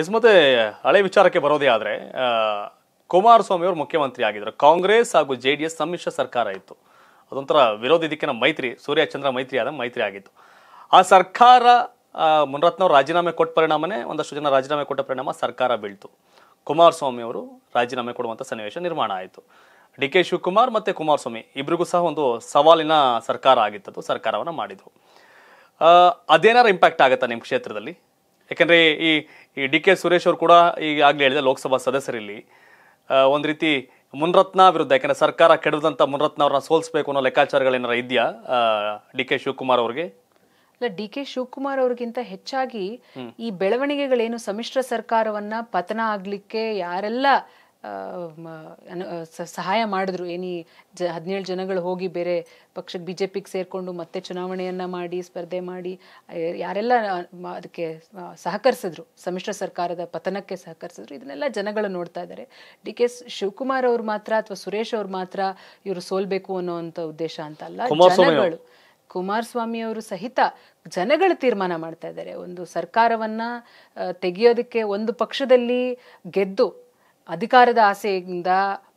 S ಮತ್ತೆ ಹಳೆ ವಿಚಾರಕ್ಕೆ ಬರೋದೇ ಆದರೆ ಕುಮಾರಸ್ವಾಮಿ ಅವರು ಮುಖ್ಯಮಂತ್ರಿ ಆಗಿದ್ರು ಕಾಂಗ್ರೆಸ್ ಹಾಗೂ ಜೆ ಡಿ ಎಸ್ ಸಮ್ಮಿಶ್ರ ಸರ್ಕಾರ ಇತ್ತು ಅದೊಂಥರ ವಿರೋಧಿ ದಿಕ್ಕಿನ ಮೈತ್ರಿ ಸೂರ್ಯಚಂದ್ರ ಮೈತ್ರಿ ಆದ ಮೈತ್ರಿ ಆಗಿತ್ತು ಆ ಸರ್ಕಾರ ಮುನರತ್ನವ್ರು ರಾಜೀನಾಮೆ ಕೊಟ್ಟ ಪರಿಣಾಮನೇ ಒಂದಷ್ಟು ಜನ ರಾಜೀನಾಮೆ ಕೊಟ್ಟ ಪರಿಣಾಮ ಸರ್ಕಾರ ಬೀಳ್ತು ಕುಮಾರಸ್ವಾಮಿ ಅವರು ರಾಜೀನಾಮೆ ಕೊಡುವಂಥ ಸನ್ನಿವೇಶ ನಿರ್ಮಾಣ ಆಯಿತು ಡಿ ಕೆ ಶಿವಕುಮಾರ್ ಮತ್ತು ಕುಮಾರಸ್ವಾಮಿ ಇಬ್ಬರಿಗೂ ಸಹ ಒಂದು ಸವಾಲಿನ ಸರ್ಕಾರ ಆಗಿತ್ತದು ಸರ್ಕಾರವನ್ನು ಮಾಡಿದರು ಅದೇನಾರು ಇಂಪ್ಯಾಕ್ಟ್ ಆಗುತ್ತಾ ನಿಮ್ಮ ಕ್ಷೇತ್ರದಲ್ಲಿ ಯಾಕಂದ್ರೆ ಈ ಈ ಡಿ ಕೆ ಸುರೇಶ್ ಅವರು ಕೂಡ ಈಗಾಗಲೇ ಹೇಳಿದೆ ಲೋಕಸಭಾ ಸದಸ್ಯರಲ್ಲಿ ಒಂದು ರೀತಿ ಮುನ್ರತ್ನ ವಿರುದ್ಧ ಯಾಕಂದ್ರೆ ಸರ್ಕಾರ ಕೆಡದಂತ ಮುನ್ರತ್ನ ಅವ್ರನ್ನ ಸೋಲಿಸಬೇಕು ಅನ್ನೋ ಏನಾರ ಇದೆಯಾ ಡಿ ಕೆ ಶಿವಕುಮಾರ್ ಅವ್ರಿಗೆ ಇಲ್ಲ ಡಿ ಕೆ ಶಿವಕುಮಾರ್ ಅವ್ರಿಗಿಂತ ಹೆಚ್ಚಾಗಿ ಈ ಬೆಳವಣಿಗೆಗಳೇನು ಸಮ್ಮಿಶ್ರ ಸರ್ಕಾರವನ್ನ ಪತನ ಆಗ್ಲಿಕ್ಕೆ ಯಾರೆಲ್ಲ ಸಹಾಯ ಮಾಡಿದ್ರು ಏನಿ ಜ ಹದಿನೇಳು ಜನಗಳು ಹೋಗಿ ಬೇರೆ ಪಕ್ಷಕ್ಕೆ ಬಿ ಜೆ ಪಿಗೆ ಸೇರಿಕೊಂಡು ಮತ್ತೆ ಚುನಾವಣೆಯನ್ನು ಮಾಡಿ ಸ್ಪರ್ಧೆ ಮಾಡಿ ಯಾರೆಲ್ಲ ಅದಕ್ಕೆ ಸಹಕರಿಸಿದ್ರು ಸಮ್ಮಿಶ್ರ ಸರ್ಕಾರದ ಪತನಕ್ಕೆ ಸಹಕರಿಸಿದ್ರು ಇದನ್ನೆಲ್ಲ ಜನಗಳು ನೋಡ್ತಾ ಇದ್ದಾರೆ ಡಿ ಕೆ ಶಿವಕುಮಾರ್ ಅವರು ಮಾತ್ರ ಅಥವಾ ಸುರೇಶ್ ಅವರು ಮಾತ್ರ ಇವರು ಸೋಲ್ಬೇಕು ಅನ್ನೋವಂಥ ಉದ್ದೇಶ ಅಂತ ಅಲ್ಲ ಜನಗಳು ಕುಮಾರಸ್ವಾಮಿ ಅವರು ಸಹಿತ ಜನಗಳು ತೀರ್ಮಾನ ಮಾಡ್ತಾ ಇದ್ದಾರೆ ಒಂದು ಸರ್ಕಾರವನ್ನ ತೆಗೆಯೋದಕ್ಕೆ ಒಂದು ಪಕ್ಷದಲ್ಲಿ ಗೆದ್ದು ಅಧಿಕಾರದ ಆಸೆಯಿಂದ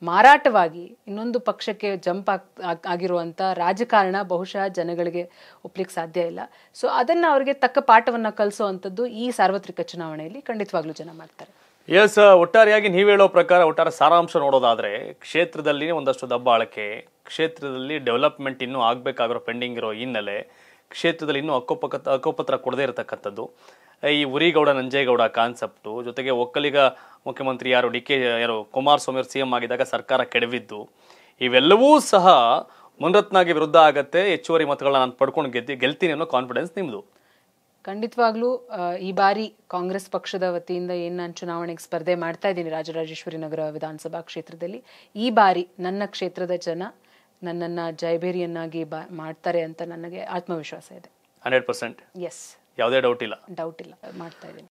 ಮಾರಾಟವಾಗಿ ಇನ್ನೊಂದು ಪಕ್ಷಕ್ಕೆ ಜಂಪ್ ಆಗ್ ಆಗಿರುವಂಥ ರಾಜಕಾರಣ ಬಹುಶಃ ಜನಗಳಿಗೆ ಒಪ್ಲಿಕ್ಕೆ ಸಾಧ್ಯ ಇಲ್ಲ ಸೊ ಅದನ್ನು ಅವರಿಗೆ ತಕ್ಕ ಪಾಠವನ್ನು ಕಲಿಸುವಂಥದ್ದು ಈ ಸಾರ್ವತ್ರಿಕ ಚುನಾವಣೆಯಲ್ಲಿ ಖಂಡಿತವಾಗ್ಲೂ ಜನ ಮಾಡ್ತಾರೆ ಎಸ್ ಒಟ್ಟಾರೆಯಾಗಿ ನೀವು ಹೇಳೋ ಪ್ರಕಾರ ಒಟ್ಟಾರೆ ಸಾರಾಂಶ ನೋಡೋದಾದರೆ ಕ್ಷೇತ್ರದಲ್ಲಿ ಒಂದಷ್ಟು ದಬ್ಬಾಳಿಕೆ ಕ್ಷೇತ್ರದಲ್ಲಿ ಡೆವಲಪ್ಮೆಂಟ್ ಇನ್ನೂ ಆಗಬೇಕಾಗಿರೋ ಪೆಂಡಿಂಗ್ ಇರೋ ಹಿನ್ನೆಲೆ ಕ್ಷೇತ್ರದಲ್ಲಿ ಇನ್ನೂ ಅಕ್ಕೋಪಕ ಅಕ್ಕೋಪತ್ರ ಕೊಡದೇ ಇರತಕ್ಕಂಥದ್ದು ಈ ಉರಿಗೌಡ ನಂಜೇಗೌಡ ಕಾನ್ಸೆಪ್ಟು ಜೊತೆಗೆ ಒಕ್ಕಲಿಗ ಮುಖ್ಯಮಂತ್ರಿ ಯಾರು ಡಿ ಕೆ ಯಾರು ಕುಮಾರಸ್ವಾಮಿ ಸಿ ಎಂ ಆಗಿದ್ದಾಗ ಸರ್ಕಾರ ಕೆಡವಿದ್ದು ಇವೆಲ್ಲವೂ ಸಹ ಮುನ್ರತ್ನಾಗೆ ವಿರುದ್ಧ ಆಗತ್ತೆ ಹೆಚ್ಚುವರಿ ಮತಗಳನ್ನ ನಾನು ಪಡ್ಕೊಂಡು ಗೆದ್ದು ಗೆಲ್ತೀನಿ ಅನ್ನೋ ಕಾನ್ಫಿಡೆನ್ಸ್ ನಿಮ್ಮದು ಖಂಡಿತವಾಗ್ಲೂ ಈ ಬಾರಿ ಕಾಂಗ್ರೆಸ್ ಪಕ್ಷದ ವತಿಯಿಂದ ಏನು ನಾನು ಚುನಾವಣೆಗೆ ಸ್ಪರ್ಧೆ ಮಾಡ್ತಾ ಇದ್ದೀನಿ ರಾಜರಾಜೇಶ್ವರಿ ನಗರ ವಿಧಾನಸಭಾ ಕ್ಷೇತ್ರದಲ್ಲಿ ಈ ಬಾರಿ ನನ್ನ ಕ್ಷೇತ್ರದ ಜನ ನನ್ನನ್ನು ಜಯಭೇರಿಯನ್ನಾಗಿ ಬಾ ಮಾಡ್ತಾರೆ ಅಂತ ನನಗೆ ಆತ್ಮವಿಶ್ವಾಸ ಇದೆ ಹಂಡ್ರೆಡ್ ಪರ್ಸೆಂಟ್ ಎಸ್ ಯಾವುದೇ ಡೌಟ್ ಇಲ್ಲ ಡೌಟ್ ಇಲ್ಲ ಮಾಡ್ತಾ ಇದ್ದೀನಿ